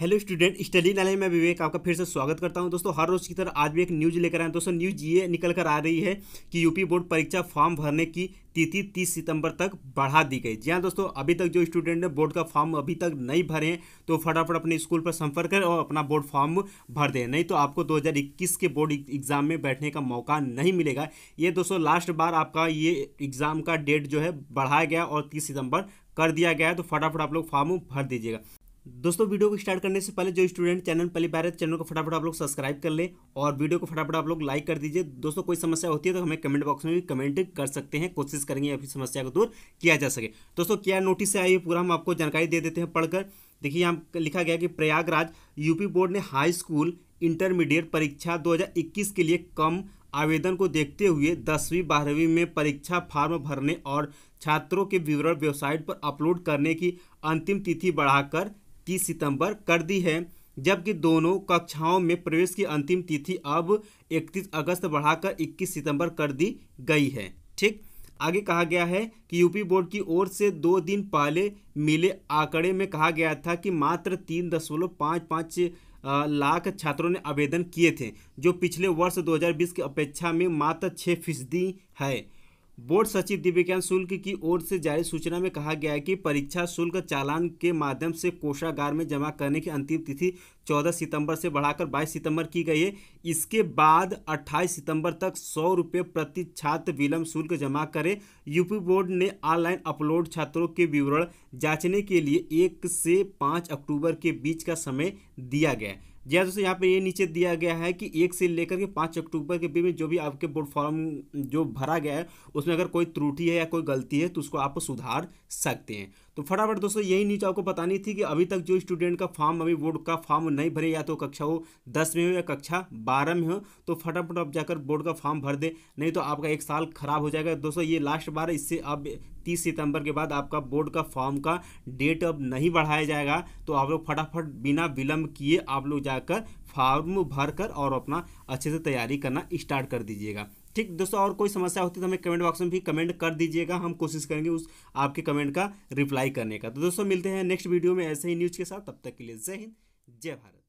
hello student study नाले में विवेक आपका फिर से स्वागत करता हूं दोस्तों हर रोज की तरह आज भी एक न्यूज लेकर आए दोस्तों न्यूज ये निकल कर आ रही है कि यूपी बोर्ड परीक्षा फॉर्म भरने की तिथि 30 सितंबर तक बढ़ा दी गई जी हाँ दोस्तों अभी तक जो स्टूडेंट ने बोर्ड का फॉर्म अभी तक नहीं भरे हैं तो फटाफट अपने स्कूल पर संपर्क करें और अपना बोर्ड फॉर्म भर दें नहीं तो आपको 2021 के बोर्ड एग्जाम में बैठने का मौका नहीं मिलेगा ये दोस्तों लास्ट बार आपका ये एग्ज़ाम का डेट जो है बढ़ाया गया और तीस सितंबर कर दिया गया है तो फटाफट आप लोग फॉर्म भर दीजिएगा दोस्तों वीडियो को स्टार्ट करने से पहले जो स्टूडेंट चैनल पहली बार है चैनल को फटाफट आप लोग सब्सक्राइब कर लें और वीडियो को फटाफट आप लोग लाइक कर दीजिए दोस्तों कोई समस्या होती है तो हमें कमेंट बॉक्स में भी कमेंट कर सकते हैं कोशिश करेंगे अपनी समस्या को दूर किया जा सके दोस्तों क्या नोटिस आई है पूरा हम आपको जानकारी दे देते हैं पढ़कर देखिए यहाँ लिखा गया कि प्रयागराज यूपी बोर्ड ने हाई स्कूल इंटरमीडिएट परीक्षा दो के लिए कम आवेदन को देखते हुए दसवीं बारहवीं में परीक्षा फॉर्म भरने और छात्रों के विवरण वेबसाइट पर अपलोड करने की अंतिम तिथि बढ़ाकर तीस सितंबर कर दी है जबकि दोनों कक्षाओं में प्रवेश की अंतिम तिथि अब 31 अगस्त बढ़ाकर 21 सितंबर कर दी गई है ठीक आगे कहा गया है कि यूपी बोर्ड की ओर से दो दिन पहले मिले आंकड़े में कहा गया था कि मात्र तीन दशमलव पाँच पाँच लाख छात्रों ने आवेदन किए थे जो पिछले वर्ष 2020 की अपेक्षा में मात्र छः फीसदी है बोर्ड सचिव दिव्यज्ञान शुल्क की ओर से जारी सूचना में कहा गया है कि परीक्षा शुल्क चालान के माध्यम से कोषागार में जमा करने की अंतिम तिथि 14 सितंबर से बढ़ाकर 22 सितंबर की गई है इसके बाद 28 सितंबर तक सौ रुपये प्रति छात्र विलंब शुल्क जमा करें यूपी बोर्ड ने ऑनलाइन अपलोड छात्रों के विवरण जांचने के लिए एक से पाँच अक्टूबर के बीच का समय दिया गया है जैसे दोस्तों यहाँ पे ये नीचे दिया गया है कि एक से लेकर के पाँच अक्टूबर के बीच में जो भी आपके बोर्ड फॉर्म जो भरा गया है उसमें अगर कोई त्रुटि है या कोई गलती है तो उसको आप सुधार सकते हैं तो फटाफट दोस्तों यही न्यूज आपको बतानी थी कि अभी तक जो स्टूडेंट का फॉर्म अभी बोर्ड का फॉर्म नहीं भरे या तो कक्षा हो दस में हो या कक्षा बारह में हो तो फटाफट आप जाकर बोर्ड का फॉर्म भर दें नहीं तो आपका एक साल खराब हो जाएगा दोस्तों ये लास्ट बार इससे अब तीस सितंबर के बाद आपका बोर्ड का फॉर्म का डेट अब नहीं बढ़ाया जाएगा तो आप लोग फटाफट बिना विलंब किए आप लोग जाकर फॉर्म भर कर और अपना अच्छे से तैयारी करना स्टार्ट कर दीजिएगा ठीक दोस्तों और कोई समस्या होती है तो हमें कमेंट बॉक्स में भी कमेंट कर दीजिएगा हम कोशिश करेंगे उस आपके कमेंट का रिप्लाई करने का तो दोस्तों मिलते हैं नेक्स्ट वीडियो में ऐसे ही न्यूज़ के साथ तब तक के लिए जय हिंद जय भारत